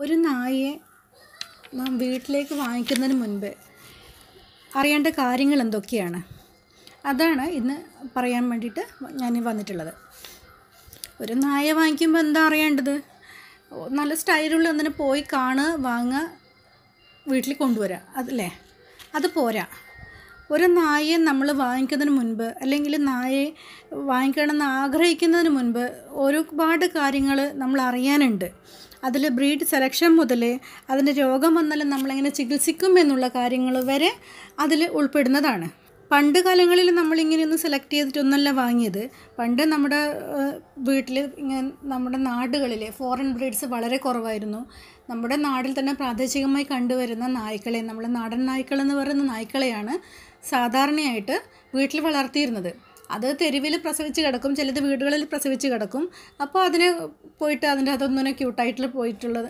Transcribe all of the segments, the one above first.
ഒരു നായയെ നാം വീട്ടിലേക്ക് വാങ്ങിക്കുന്നതിന് മുൻപ് അറിയേണ്ട കാര്യങ്ങൾ എന്തൊക്കെയാണ് അതാണ് ഇന്ന് പറയാൻ വേണ്ടിയിട്ട് ഞാൻ വന്നിട്ടുള്ളത് ഒരു നായ വാങ്ങിക്കുമ്പോൾ എന്താ അറിയേണ്ടത് നല്ല സ്റ്റൈലുള്ള ഒന്നിനെ പോയി കാണുക വാങ്ങുക വീട്ടിൽ കൊണ്ടുവരാ അതല്ലേ അത് പോരാ ഒരു നായയെ നമ്മൾ വാങ്ങിക്കുന്നതിന് മുൻപ് അല്ലെങ്കിൽ നായയെ വാങ്ങിക്കണമെന്ന് ആഗ്രഹിക്കുന്നതിന് മുൻപ് ഒരുപാട് കാര്യങ്ങൾ നമ്മൾ അറിയാനുണ്ട് അതിൽ ബ്രീഡ് സെലക്ഷൻ മുതൽ അതിന് രോഗം വന്നാലും നമ്മളെങ്ങനെ ചികിത്സിക്കും എന്നുള്ള കാര്യങ്ങൾ വരെ അതിൽ ഉൾപ്പെടുന്നതാണ് പണ്ട് കാലങ്ങളിൽ നമ്മളിങ്ങനെയൊന്നും സെലക്ട് ചെയ്തിട്ടൊന്നല്ല വാങ്ങിയത് പണ്ട് നമ്മുടെ വീട്ടിൽ ഇങ്ങനെ നമ്മുടെ നാടുകളിലെ ഫോറിൻ ബ്രീഡ്സ് വളരെ കുറവായിരുന്നു നമ്മുടെ നാടിൽ തന്നെ പ്രാദേശികമായി കണ്ടുവരുന്ന നായ്ക്കളെ നമ്മൾ നാടൻ നായ്ക്കളെന്ന് പറയുന്ന നായ്ക്കളെയാണ് സാധാരണയായിട്ട് വീട്ടിൽ വളർത്തിയിരുന്നത് അത് തെരുവിൽ പ്രസവിച്ച് കിടക്കും ചിലത് വീടുകളിൽ പ്രസവിച്ച് കിടക്കും അപ്പോൾ അതിന് പോയിട്ട് അതിൻ്റെ അതൊന്നിനെ ക്യൂട്ടായിട്ട് പോയിട്ടുള്ളത്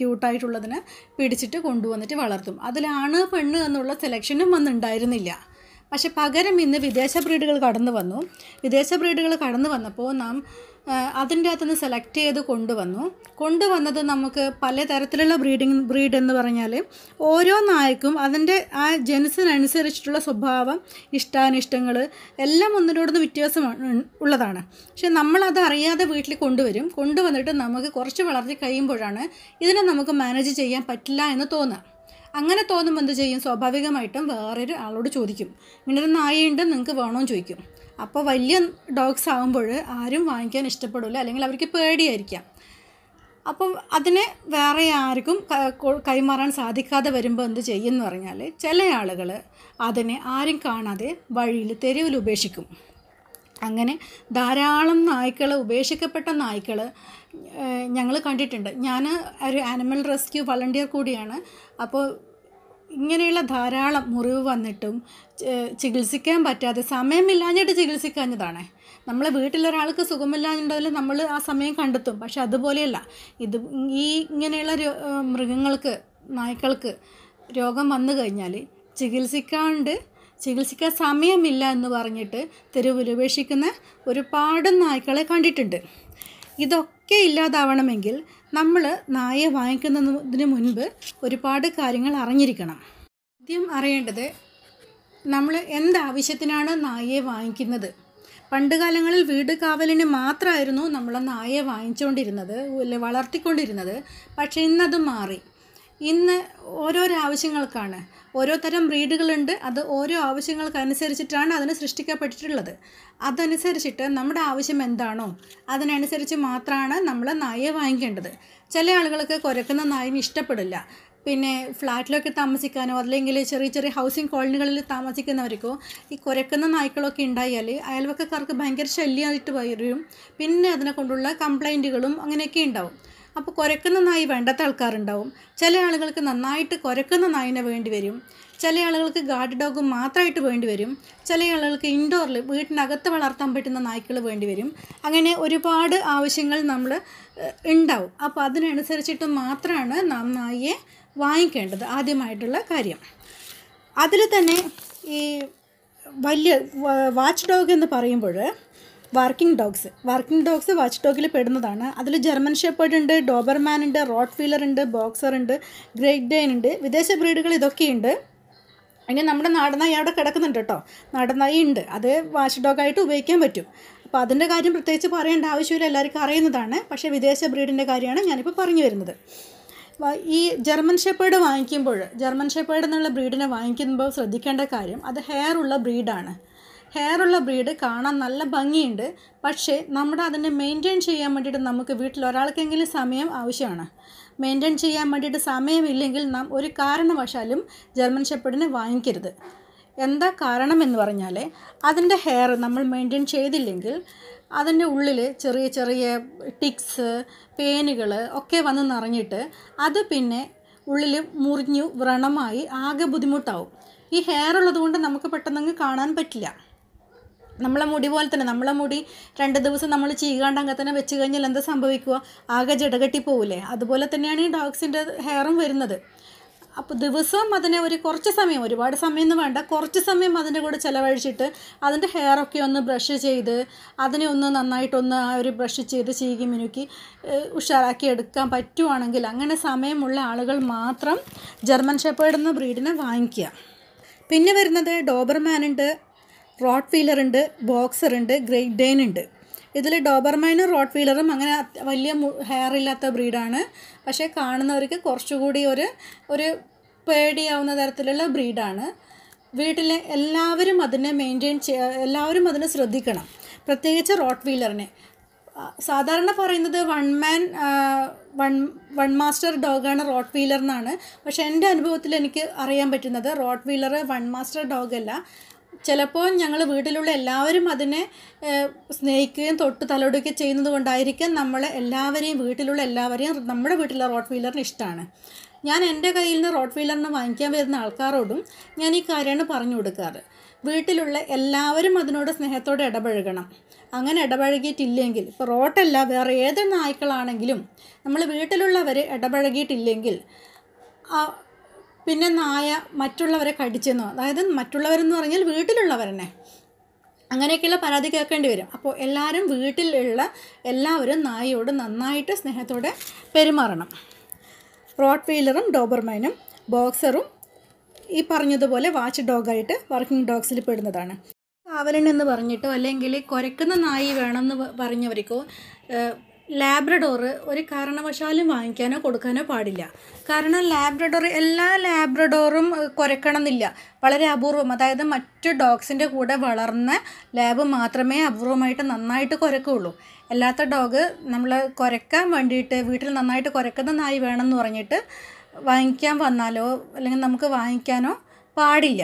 ക്യൂട്ടായിട്ടുള്ളതിനെ പിടിച്ചിട്ട് കൊണ്ടുവന്നിട്ട് വളർത്തും അതിലാണ് പെണ്ണ് എന്നുള്ള സെലക്ഷനും വന്നുണ്ടായിരുന്നില്ല പക്ഷെ പകരം ഇന്ന് വിദേശ ബ്രീഡുകൾ കടന്നു വന്നു വിദേശ ബ്രീഡുകൾ കടന്നു വന്നപ്പോൾ നാം അതിൻ്റെ അകത്തുനിന്ന് സെലക്ട് ചെയ്ത് കൊണ്ടുവന്നു കൊണ്ടുവന്നത് നമുക്ക് പലതരത്തിലുള്ള ബ്രീഡിങ് ബ്രീഡ് എന്ന് പറഞ്ഞാൽ ഓരോ നായ്ക്കും അതിൻ്റെ ആ ജനസിനനുസരിച്ചിട്ടുള്ള സ്വഭാവം ഇഷ്ടാനിഷ്ടങ്ങൾ എല്ലാം ഒന്നിനോടൊന്ന് വ്യത്യാസമാണ് ഉള്ളതാണ് പക്ഷെ നമ്മളത് അറിയാതെ വീട്ടിൽ കൊണ്ടുവരും കൊണ്ടുവന്നിട്ട് നമുക്ക് കുറച്ച് വളർത്തി കഴിയുമ്പോഴാണ് ഇതിനെ നമുക്ക് മാനേജ് ചെയ്യാൻ പറ്റില്ല എന്ന് തോന്നുക അങ്ങനെ തോന്നുമ്പോൾ എന്ത് ചെയ്യും സ്വാഭാവികമായിട്ടും വേറൊരു ആളോട് ചോദിക്കും ഇങ്ങനൊരു നായയുണ്ട് നിങ്ങൾക്ക് വേണമെന്ന് ചോദിക്കും അപ്പോൾ വലിയ ഡോഗ്സ് ആകുമ്പോൾ ആരും വാങ്ങിക്കാൻ ഇഷ്ടപ്പെടില്ല അല്ലെങ്കിൽ അവർക്ക് പേടിയായിരിക്കാം അപ്പം അതിനെ വേറെ ആർക്കും കൈമാറാൻ സാധിക്കാതെ വരുമ്പോൾ എന്ത് ചെയ്യുമെന്ന് പറഞ്ഞാൽ ചില ആളുകൾ അതിനെ ആരും കാണാതെ വഴിയിൽ തെരുവിൽ ഉപേക്ഷിക്കും അങ്ങനെ ധാരാളം നായ്ക്കൾ ഉപേക്ഷിക്കപ്പെട്ട നായ്ക്കൾ ഞങ്ങൾ കണ്ടിട്ടുണ്ട് ഞാൻ ഒരു ആനിമൽ റെസ്ക്യൂ വളണ്ടിയർ കൂടിയാണ് അപ്പോൾ ഇങ്ങനെയുള്ള ധാരാളം മുറിവ് വന്നിട്ടും ചികിത്സിക്കാൻ പറ്റാതെ സമയമില്ലാഞ്ഞിട്ട് ചികിത്സിക്കാഞ്ഞതാണ് നമ്മളെ വീട്ടിലൊരാൾക്ക് സുഖമില്ലാഞ്ഞിട്ടുണ്ടെങ്കിൽ നമ്മൾ ആ സമയം കണ്ടെത്തും പക്ഷെ അതുപോലെയല്ല ഇത് ഈ ഇങ്ങനെയുള്ള മൃഗങ്ങൾക്ക് നായ്ക്കൾക്ക് രോഗം വന്നു കഴിഞ്ഞാൽ ചികിത്സിക്കാണ്ട് ചികിത്സിക്കാൻ സമയമില്ല എന്ന് പറഞ്ഞിട്ട് തെരുവിലുപേക്ഷിക്കുന്ന ഒരുപാട് നായ്ക്കളെ കണ്ടിട്ടുണ്ട് ഇതൊക്കെ ഇല്ലാതാവണമെങ്കിൽ നമ്മൾ നായെ വാങ്ങിക്കുന്നതിന് മുൻപ് ഒരുപാട് കാര്യങ്ങൾ അറിഞ്ഞിരിക്കണം ആദ്യം അറിയേണ്ടത് നമ്മൾ എന്താവശ്യത്തിനാണ് നായയെ വാങ്ങിക്കുന്നത് പണ്ട് കാലങ്ങളിൽ വീട് കാവലിന് മാത്രമായിരുന്നു നമ്മൾ നായയെ വാങ്ങിച്ചുകൊണ്ടിരുന്നത് വളർത്തിക്കൊണ്ടിരുന്നത് പക്ഷേ ഇന്നത് മാറി ഇന്ന് ഓരോരോ ആവശ്യങ്ങൾക്കാണ് ഓരോ തരം ബ്രീഡുകളുണ്ട് അത് ഓരോ ആവശ്യങ്ങൾക്കനുസരിച്ചിട്ടാണ് അതിന് സൃഷ്ടിക്കപ്പെട്ടിട്ടുള്ളത് അതനുസരിച്ചിട്ട് നമ്മുടെ ആവശ്യം എന്താണോ അതിനനുസരിച്ച് മാത്രമാണ് നമ്മൾ നായയെ വാങ്ങിക്കേണ്ടത് ചില ആളുകൾക്ക് കുരക്കുന്ന നായം ഇഷ്ടപ്പെടില്ല പിന്നെ ഫ്ലാറ്റിലൊക്കെ താമസിക്കാനോ അല്ലെങ്കിൽ ചെറിയ ചെറിയ ഹൗസിംഗ് കോളനികളിൽ താമസിക്കുന്നവർക്കോ ഈ കുരക്കുന്ന നായ്ക്കളൊക്കെ ഉണ്ടായാൽ അയൽവക്കക്കാർക്ക് ഭയങ്കര ശല്യമായിട്ട് വരും പിന്നെ അതിനെ കൊണ്ടുള്ള കംപ്ലൈൻറ്റുകളും അങ്ങനെയൊക്കെ ഉണ്ടാവും അപ്പോൾ കുരക്കുന്ന നായി വേണ്ടാത്ത ആൾക്കാരുണ്ടാവും ചില ആളുകൾക്ക് നന്നായിട്ട് കുരക്കുന്ന നായിനെ വേണ്ടി വരും ചില ആളുകൾക്ക് ഗാർഡ് ഡോഗ് മാത്രമായിട്ട് വേണ്ടി വരും ചില ആളുകൾക്ക് ഇൻഡോറിൽ വീട്ടിനകത്ത് വളർത്താൻ പറ്റുന്ന നായ്ക്കൾ വേണ്ടി വരും അങ്ങനെ ഒരുപാട് ആവശ്യങ്ങൾ നമ്മൾ ഉണ്ടാവും അപ്പോൾ അതിനനുസരിച്ചിട്ട് മാത്രമാണ് നാം നായിയെ വാങ്ങിക്കേണ്ടത് ആദ്യമായിട്ടുള്ള കാര്യം അതിൽ തന്നെ ഈ വലിയ വാച്ച് ഡോഗ് എന്ന് പറയുമ്പോൾ working dogs working dogs watch ഡോഗിൽ പെടുന്നതാണ് അതിൽ ജർമ്മൻ ഷെപ്പേർഡ് ഉണ്ട് ഡോബർമാൻ ഉണ്ട് റോഡ് ഫീലർ ഉണ്ട് ബോക്സർ ഉണ്ട് ഗ്രേറ്റ് ഡെയിൻ ഉണ്ട് വിദേശ ബ്രീഡുകൾ ഇതൊക്കെയുണ്ട് അതിന് നമ്മുടെ നാടനായി അവിടെ കിടക്കുന്നുണ്ട് കേട്ടോ നാടനായി ഉണ്ട് അത് വാച്ച് ഡോഗായിട്ട് ഉപയോഗിക്കാൻ പറ്റും അപ്പോൾ അതിൻ്റെ കാര്യം പ്രത്യേകിച്ച് പറയേണ്ട ആവശ്യമില്ല എല്ലാവർക്കും അറിയുന്നതാണ് പക്ഷേ വിദേശ ബ്രീഡിൻ്റെ കാര്യമാണ് ഞാനിപ്പോൾ പറഞ്ഞു വരുന്നത് ഈ ജർമ്മൻ ഷെപ്പേർഡ് വാങ്ങിക്കുമ്പോൾ ജർമ്മൻ ഷെപ്പേർഡ് എന്നുള്ള ബ്രീഡിനെ വാങ്ങിക്കുമ്പോൾ ശ്രദ്ധിക്കേണ്ട കാര്യം അത് ഹെയർ ഉള്ള ബ്രീഡാണ് ഹെയർ ഉള്ള ബ്രീഡ് കാണാൻ നല്ല ഭംഗിയുണ്ട് പക്ഷേ നമ്മുടെ അതിനെ മെയിൻറ്റെയിൻ ചെയ്യാൻ വേണ്ടിയിട്ട് നമുക്ക് വീട്ടിൽ ഒരാൾക്കെങ്കിലും സമയം ആവശ്യമാണ് മെയിൻറ്റെയിൻ ചെയ്യാൻ വേണ്ടിയിട്ട് സമയമില്ലെങ്കിൽ നാം ഒരു കാരണവശാലും ജർമ്മൻ ഷെപ്പേർഡിനെ വാങ്ങിക്കരുത് എന്താ കാരണം എന്ന് പറഞ്ഞാൽ അതിൻ്റെ ഹെയർ നമ്മൾ മെയിൻറ്റെയിൻ ചെയ്തില്ലെങ്കിൽ അതിൻ്റെ ഉള്ളിൽ ചെറിയ ചെറിയ ടിക്സ് പേനുകൾ ഒക്കെ വന്ന് നിറഞ്ഞിട്ട് അത് പിന്നെ ഉള്ളിൽ മുറിഞ്ഞു വ്രണമായി ആകെ ബുദ്ധിമുട്ടാവും ഈ ഹെയർ ഉള്ളതുകൊണ്ട് നമുക്ക് പെട്ടെന്നങ്ങ് കാണാൻ പറ്റില്ല നമ്മളെ മുടി പോലെ തന്നെ നമ്മളെ മുടി രണ്ട് ദിവസം നമ്മൾ ചീകാണ്ടങ്ങ തന്നെ വെച്ച് കഴിഞ്ഞാൽ എന്താ സംഭവിക്കുക ആകെ ജടകട്ടി പോവില്ലേ അതുപോലെ തന്നെയാണ് ഈ ഡോഗ്സിൻ്റെ ഹെയറും വരുന്നത് അപ്പോൾ ദിവസവും അതിനെ ഒരു കുറച്ച് സമയം ഒരുപാട് സമയമൊന്നും വേണ്ട കുറച്ച് സമയം അതിൻ്റെ കൂടെ ചിലവഴിച്ചിട്ട് അതിൻ്റെ ഹെയറൊക്കെ ഒന്ന് ബ്രഷ് ചെയ്ത് അതിനെ ഒന്ന് നന്നായിട്ടൊന്ന് ആ ഒരു ബ്രഷ് ചെയ്ത് ചീകി മിനുക്കി ഉഷാറാക്കി എടുക്കാൻ പറ്റുവാണെങ്കിൽ അങ്ങനെ സമയമുള്ള ആളുകൾ മാത്രം ജർമ്മൻ ഷെപ്പേർഡ് എന്ന ബ്രീഡിനെ വാങ്ങിക്കുക പിന്നെ വരുന്നത് ഡോബർമാൻ ഉണ്ട് റോട്ട് വീലർ ഉണ്ട് ബോക്സർ ഉണ്ട് ഗ്രേറ്റ് ഡെയിൻ ഉണ്ട് ഇതിൽ ഡോബർമാനും റോട്ട് വീലറും അങ്ങനെ വലിയ ഹെയർ ഇല്ലാത്ത ബ്രീഡാണ് പക്ഷേ കാണുന്നവർക്ക് കുറച്ചുകൂടി ഒരു ഒരു പേടിയാവുന്ന തരത്തിലുള്ള ബ്രീഡാണ് വീട്ടിലെ എല്ലാവരും അതിനെ മെയിൻറ്റെയിൻ ചെയ്യ എല്ലാവരും അതിനെ ശ്രദ്ധിക്കണം പ്രത്യേകിച്ച് റോട്ട് വീലറിനെ സാധാരണ പറയുന്നത് one man one one master ഡോഗാണ് റോട്ട് വീലർ എന്നാണ് പക്ഷേ എൻ്റെ അനുഭവത്തിൽ എനിക്ക് അറിയാൻ പറ്റുന്നത് റോട്ട് വീലർ വൺ മാസ്റ്റർ ഡോഗല്ല ചിലപ്പോൾ ഞങ്ങൾ വീട്ടിലുള്ള എല്ലാവരും അതിനെ സ്നേഹിക്കുകയും തൊട്ട് തലോടുകയും ചെയ്യുന്നത് കൊണ്ടായിരിക്കും നമ്മൾ എല്ലാവരെയും വീട്ടിലുള്ള എല്ലാവരെയും നമ്മുടെ വീട്ടിലെ റോട്ട് വീലറിന് ഇഷ്ടമാണ് ഞാൻ എൻ്റെ കയ്യിൽ നിന്ന് റോഡ് ഫീലറിന് വാങ്ങിക്കാൻ വരുന്ന ആൾക്കാരോടും ഞാൻ ഈ കാര്യമാണ് പറഞ്ഞു കൊടുക്കാറ് വീട്ടിലുള്ള എല്ലാവരും അതിനോട് സ്നേഹത്തോടെ ഇടപഴകണം അങ്ങനെ ഇടപഴകിയിട്ടില്ലെങ്കിൽ ഇപ്പോൾ റോട്ടല്ല വേറെ ഏത് നായ്ക്കളാണെങ്കിലും നമ്മൾ വീട്ടിലുള്ളവർ ഇടപഴകിയിട്ടില്ലെങ്കിൽ പിന്നെ നായ മറ്റുള്ളവരെ കടിച്ചെന്നോ അതായത് മറ്റുള്ളവരെന്ന് പറഞ്ഞാൽ വീട്ടിലുള്ളവരെന്നെ അങ്ങനെയൊക്കെയുള്ള പരാതി കേൾക്കേണ്ടി വരും അപ്പോൾ എല്ലാവരും വീട്ടിലുള്ള എല്ലാവരും നായയോട് നന്നായിട്ട് സ്നേഹത്തോടെ പെരുമാറണം റോട്ട് വെയിലറും ഡോബർമാനും ബോക്സറും ഈ പറഞ്ഞതുപോലെ വാച്ച് ഡോഗായിട്ട് വർക്കിംഗ് ഡോഗ്സിൽ പെടുന്നതാണ് കാവലൻ എന്ന് പറഞ്ഞിട്ടോ അല്ലെങ്കിൽ കുരക്കുന്ന നായി വേണമെന്ന് പറഞ്ഞവർക്കോ ലാബ്രഡോർ ഒരു കാരണവശാലും വാങ്ങിക്കാനോ കൊടുക്കാനോ പാടില്ല കാരണം ലാബ്രഡോർ എല്ലാ ലാബ്രഡോറും കുരക്കണമെന്നില്ല വളരെ അപൂർവം അതായത് മറ്റ് ഡോഗ്സിൻ്റെ കൂടെ വളർന്ന ലാബ് മാത്രമേ അപൂർവമായിട്ട് നന്നായിട്ട് കുരക്കുള്ളൂ അല്ലാത്ത ഡോഗ് നമ്മൾ കുരക്കാൻ വേണ്ടിയിട്ട് വീട്ടിൽ നന്നായിട്ട് കുരക്കുന്ന നായി വേണമെന്ന് പറഞ്ഞിട്ട് വാങ്ങിക്കാൻ വന്നാലോ അല്ലെങ്കിൽ നമുക്ക് വാങ്ങിക്കാനോ പാടില്ല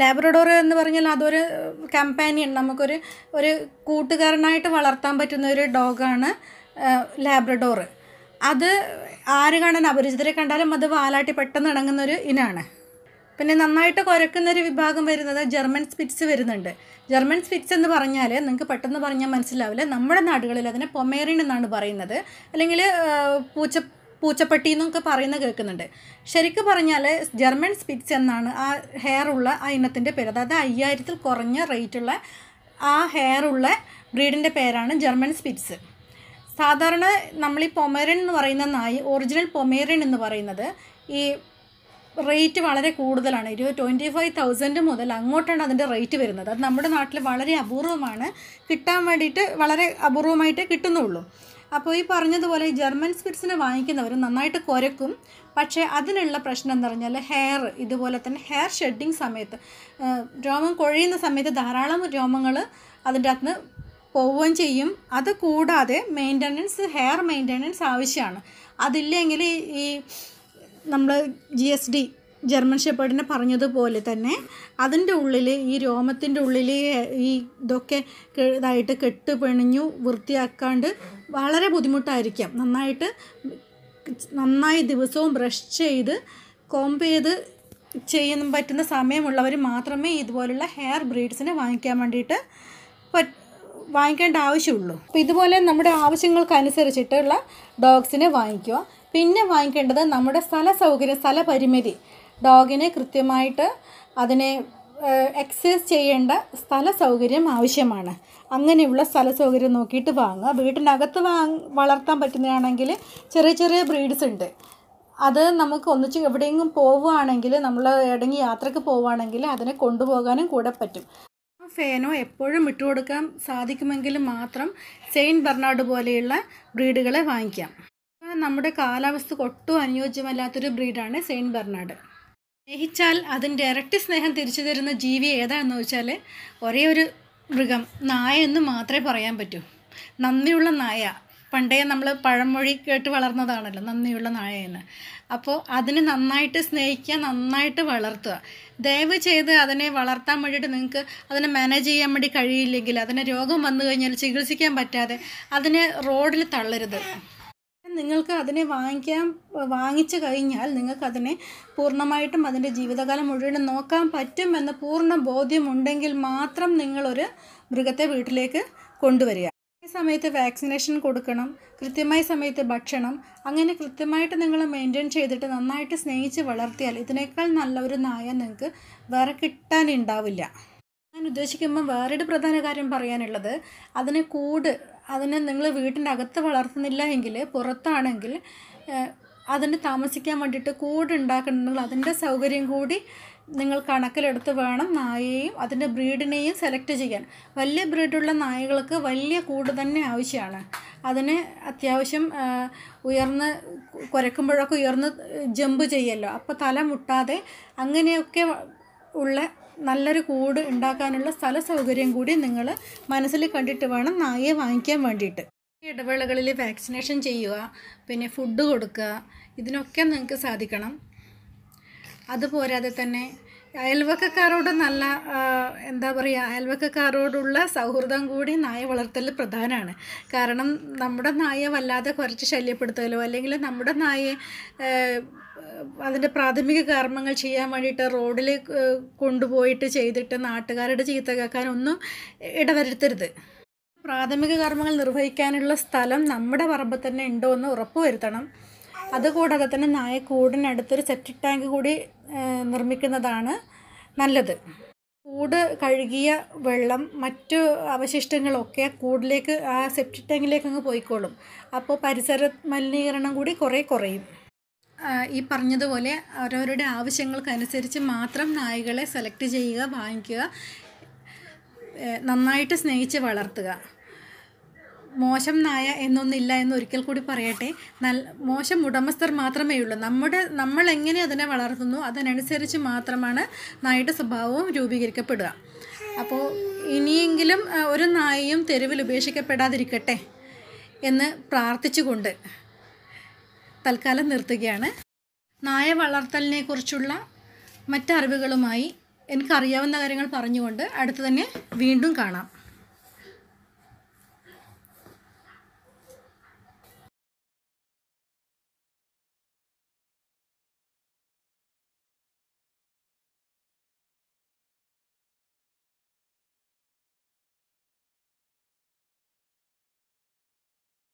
ലാബ്രഡോർ എന്ന് പറഞ്ഞാൽ അതൊരു കമ്പാനിയൻ നമുക്കൊരു ഒരു കൂട്ടുകാരനായിട്ട് വളർത്താൻ പറ്റുന്ന ഒരു ഡോഗാണ് ലാബ്രഡോർ അത് ആര് കാണാൻ അപരിചിതരെ കണ്ടാലും അത് വാലാട്ടി പെട്ടെന്ന് ഇണങ്ങുന്ന ഒരു ഇനാണ് പിന്നെ നന്നായിട്ട് കുരക്കുന്ന ഒരു വിഭാഗം വരുന്നത് ജർമ്മൻ സ്പിറ്റ്സ് വരുന്നുണ്ട് ജർമ്മൻ സ്പിറ്റ്സ് എന്ന് പറഞ്ഞാൽ നിങ്ങൾക്ക് പെട്ടെന്ന് പറഞ്ഞാൽ മനസ്സിലാവില്ല നമ്മുടെ നാടുകളിൽ അതിനെ പൊമേറിൻ എന്നാണ് പറയുന്നത് അല്ലെങ്കിൽ പൂച്ച പൂച്ചപ്പെട്ടി എന്നൊക്കെ പറയുന്ന കേൾക്കുന്നുണ്ട് ശരിക്കും പറഞ്ഞാൽ ജർമ്മൻ സ്പിറ്റ്സ് എന്നാണ് ആ ഹെയർ ഉള്ള ആ ഇനത്തിൻ്റെ പേര് അതായത് അയ്യായിരത്തിൽ കുറഞ്ഞ റേറ്റുള്ള ആ ഹെയർ ഉള്ള ബ്രീഡിൻ്റെ പേരാണ് ജർമ്മൻ സ്പിറ്റ്സ് സാധാരണ നമ്മൾ ഈ പൊമേറിയൻ എന്ന് പറയുന്ന നായി ഒറിജിനൽ പൊമേറിയൻ എന്ന് പറയുന്നത് ഈ റേറ്റ് വളരെ കൂടുതലാണ് ഒരു ട്വൻറ്റി ഫൈവ് തൗസൻഡ് മുതൽ അങ്ങോട്ടാണ് അതിൻ്റെ റേറ്റ് വരുന്നത് അത് നമ്മുടെ നാട്ടിൽ വളരെ അപൂർവമാണ് കിട്ടാൻ വേണ്ടിയിട്ട് വളരെ അപൂർവമായിട്ട് കിട്ടുന്നുള്ളൂ അപ്പോൾ ഈ പറഞ്ഞതുപോലെ ജർമ്മൻ സ്പിറ്റ്സിനെ വാങ്ങിക്കുന്നവർ നന്നായിട്ട് കുരക്കും പക്ഷേ അതിനുള്ള പ്രശ്നം എന്ന് പറഞ്ഞാൽ ഹെയർ ഇതുപോലെ തന്നെ ഹെയർ ഷെഡിങ് സമയത്ത് രോമം കൊഴിയുന്ന സമയത്ത് ധാരാളം രോമങ്ങൾ അതിൻ്റെ അകത്ത് പോവുകയും ചെയ്യും അത് കൂടാതെ മെയിൻ്റനൻസ് ഹെയർ മെയിൻ്റനൻസ് ആവശ്യമാണ് അതില്ലെങ്കിൽ ഈ നമ്മൾ ജി എസ് ഡി ജർമ്മൻ ഷെപ്പേർഡിനെ പറഞ്ഞതുപോലെ തന്നെ അതിൻ്റെ ഉള്ളിൽ ഈ രോമത്തിൻ്റെ ഉള്ളിൽ ഈ ഇതൊക്കെ ഇതായിട്ട് കെട്ട് പിണഞ്ഞു വൃത്തിയാക്കാണ്ട് വളരെ ബുദ്ധിമുട്ടായിരിക്കാം നന്നായിട്ട് നന്നായി ദിവസവും ബ്രഷ് ചെയ്ത് കോംബ് ചെയ്ത് ചെയ്യാൻ പറ്റുന്ന സമയമുള്ളവർ മാത്രമേ ഇതുപോലുള്ള ഹെയർ ബ്രീഡ്സിനെ വാങ്ങിക്കാൻ വേണ്ടിയിട്ട് വാങ്ങിക്കേണ്ട ആവശ്യമുള്ളൂ അപ്പോൾ ഇതുപോലെ നമ്മുടെ ആവശ്യങ്ങൾക്കനുസരിച്ചിട്ടുള്ള ഡോഗ്സിനെ വാങ്ങിക്കുക പിന്നെ വാങ്ങിക്കേണ്ടത് നമ്മുടെ സ്ഥല സൗകര്യം സ്ഥല പരിമിതി ഡോഗിനെ കൃത്യമായിട്ട് അതിനെ എക്സസൈസ് ചെയ്യേണ്ട സ്ഥല സൗകര്യം ആവശ്യമാണ് അങ്ങനെയുള്ള സ്ഥല സൗകര്യം നോക്കിയിട്ട് വാങ്ങുക വീട്ടിനകത്ത് വാങ് വളർത്താൻ പറ്റുന്നതാണെങ്കിൽ ചെറിയ ചെറിയ ബ്രീഡ്സ് ഉണ്ട് അത് നമുക്ക് ഒന്നിച്ച് എവിടെയെങ്കിലും പോവുകയാണെങ്കിൽ നമ്മൾ ഇടങ്ങി യാത്രക്ക് പോവുകയാണെങ്കിൽ അതിനെ കൊണ്ടുപോകാനും കൂടെ പറ്റും ഫേനോ എപ്പോഴും കൊടുക്കാൻ സാധിക്കുമെങ്കിൽ മാത്രം സെയിൻറ്റ് ബെർണാഡ് പോലെയുള്ള ബ്രീഡുകളെ വാങ്ങിക്കാം നമ്മുടെ കാലാവസ്ഥക്ക് ഒട്ടും അനുയോജ്യമല്ലാത്തൊരു ബ്രീഡാണ് സെയിൻറ്റ് ബെർണാഡ് സ്നേഹിച്ചാൽ അതിൻ്റെ ഇരട്ടി സ്നേഹം തിരിച്ചു തരുന്ന ജീവി ഏതാണെന്ന് വെച്ചാൽ ഒരേ ഒരു മൃഗം നായ എന്ന് മാത്രമേ പറയാൻ പറ്റൂ നന്ദിയുള്ള നായ പണ്ടേ നമ്മൾ പഴമൊഴി കേട്ട് വളർന്നതാണല്ലോ നന്ദിയുള്ള നായ എന്ന് അപ്പോൾ അതിനെ നന്നായിട്ട് സ്നേഹിക്കുക നന്നായിട്ട് വളർത്തുക ദയവ് ചെയ്ത് അതിനെ വളർത്താൻ വേണ്ടിയിട്ട് നിങ്ങൾക്ക് അതിനെ മാനേജ് ചെയ്യാൻ വേണ്ടി കഴിയില്ലെങ്കിൽ അതിനെ രോഗം വന്നു കഴിഞ്ഞാൽ ചികിത്സിക്കാൻ പറ്റാതെ അതിനെ റോഡിൽ തള്ളരുത് നിങ്ങൾക്ക് അതിനെ വാങ്ങിക്കാൻ വാങ്ങിച്ചു കഴിഞ്ഞാൽ നിങ്ങൾക്ക് അതിനെ പൂർണ്ണമായിട്ടും അതിൻ്റെ ജീവിതകാലം മുഴുവനും നോക്കാൻ പറ്റും എന്ന പൂർണ്ണ ബോധ്യമുണ്ടെങ്കിൽ മാത്രം നിങ്ങളൊരു മൃഗത്തെ വീട്ടിലേക്ക് കൊണ്ടുവരിക സമയത്ത് വാക്സിനേഷൻ കൊടുക്കണം കൃത്യമായ സമയത്ത് ഭക്ഷണം അങ്ങനെ കൃത്യമായിട്ട് നിങ്ങൾ മെയിൻറ്റെയിൻ ചെയ്തിട്ട് നന്നായിട്ട് സ്നേഹിച്ച് വളർത്തിയാൽ ഇതിനേക്കാൾ നല്ലൊരു നായ നിങ്ങൾക്ക് വേറെ കിട്ടാനുണ്ടാവില്ല ഞാൻ ഉദ്ദേശിക്കുമ്പോൾ വേറൊരു പ്രധാന കാര്യം പറയാനുള്ളത് അതിനെ കൂട് അതിനെ നിങ്ങൾ വീട്ടിൻ്റെ അകത്ത് വളർത്തുന്നില്ല എങ്കിൽ പുറത്താണെങ്കിൽ അതിന് താമസിക്കാൻ വേണ്ടിയിട്ട് കൂട് ഉണ്ടാക്കുന്നുണ്ടെങ്കിൽ അതിൻ്റെ സൗകര്യം കൂടി നിങ്ങൾ കണക്കിലെടുത്ത് വേണം നായയെയും അതിൻ്റെ ബ്രീഡിനെയും സെലക്ട് ചെയ്യാൻ വലിയ ബ്രീഡുള്ള നായകൾക്ക് വലിയ കൂട് തന്നെ ആവശ്യമാണ് അതിന് അത്യാവശ്യം ഉയർന്ന് കുരക്കുമ്പോഴൊക്കെ ഉയർന്ന് ജമ്പ് ചെയ്യല്ലോ അപ്പോൾ തല മുട്ടാതെ അങ്ങനെയൊക്കെ ഉള്ള നല്ലൊരു കൂട് ഉണ്ടാക്കാനുള്ള സ്ഥല സൗകര്യം കൂടി നിങ്ങൾ മനസ്സിൽ കണ്ടിട്ട് വേണം നായയെ വാങ്ങിക്കാൻ വേണ്ടിയിട്ട് ഇടവേളകളിൽ വാക്സിനേഷൻ ചെയ്യുക പിന്നെ ഫുഡ് കൊടുക്കുക ഇതിനൊക്കെ നിങ്ങൾക്ക് സാധിക്കണം അതുപോരാതെ തന്നെ അയൽവക്കക്കാരോട് നല്ല എന്താ പറയുക അയൽവക്കക്കാരോടുള്ള സൗഹൃദം കൂടി നായ വളർത്തൽ പ്രധാനമാണ് കാരണം നമ്മുടെ നായ വല്ലാതെ കുറച്ച് ശല്യപ്പെടുത്തലോ അല്ലെങ്കിൽ നമ്മുടെ നായയെ അതിൻ്റെ പ്രാഥമിക കർമ്മങ്ങൾ ചെയ്യാൻ വേണ്ടിയിട്ട് റോഡിൽ കൊണ്ടുപോയിട്ട് ചെയ്തിട്ട് നാട്ടുകാരുടെ ചീത്ത കേൾക്കാനൊന്നും ഇടവരുത്തരുത് പ്രാഥമിക കർമ്മങ്ങൾ നിർവഹിക്കാനുള്ള സ്ഥലം നമ്മുടെ പറമ്പിൽ തന്നെ ഉണ്ടോ എന്ന് ഉറപ്പുവരുത്തണം അതുകൂടാതെ തന്നെ നായ കൂടിനടുത്തൊരു സെപ്റ്റിക് ടാങ്ക് കൂടി നിർമ്മിക്കുന്നതാണ് നല്ലത് കൂട് കഴുകിയ വെള്ളം മറ്റു അവശിഷ്ടങ്ങളൊക്കെ കൂടിലേക്ക് ആ സെപ്റ്റിക് ടാങ്കിലേക്ക് അങ്ങ് പോയിക്കോളും അപ്പോൾ പരിസര മലിനീകരണം കൂടി കുറേ കുറയും ഈ പറഞ്ഞതുപോലെ അവരവരുടെ ആവശ്യങ്ങൾക്കനുസരിച്ച് മാത്രം നായകളെ സെലക്ട് ചെയ്യുക വാങ്ങിക്കുക നന്നായിട്ട് സ്നേഹിച്ച് വളർത്തുക മോശം നായ എന്നൊന്നില്ല എന്ന് ഒരിക്കൽ കൂടി പറയട്ടെ നല്ല മോശം ഉടമസ്ഥർ മാത്രമേ ഉള്ളൂ നമ്മുടെ നമ്മൾ എങ്ങനെ അതിനെ വളർത്തുന്നു അതിനനുസരിച്ച് മാത്രമാണ് നായയുടെ സ്വഭാവവും രൂപീകരിക്കപ്പെടുക അപ്പോൾ ഇനിയെങ്കിലും ഒരു നായയും തെരുവിൽ ഉപേക്ഷിക്കപ്പെടാതിരിക്കട്ടെ എന്ന് പ്രാർത്ഥിച്ചുകൊണ്ട് തൽക്കാലം നിർത്തുകയാണ് നായ വളർത്തലിനെ കുറിച്ചുള്ള മറ്ററിവുകളുമായി എനിക്കറിയാവുന്ന കാര്യങ്ങൾ പറഞ്ഞുകൊണ്ട് അടുത്ത് തന്നെ വീണ്ടും കാണാം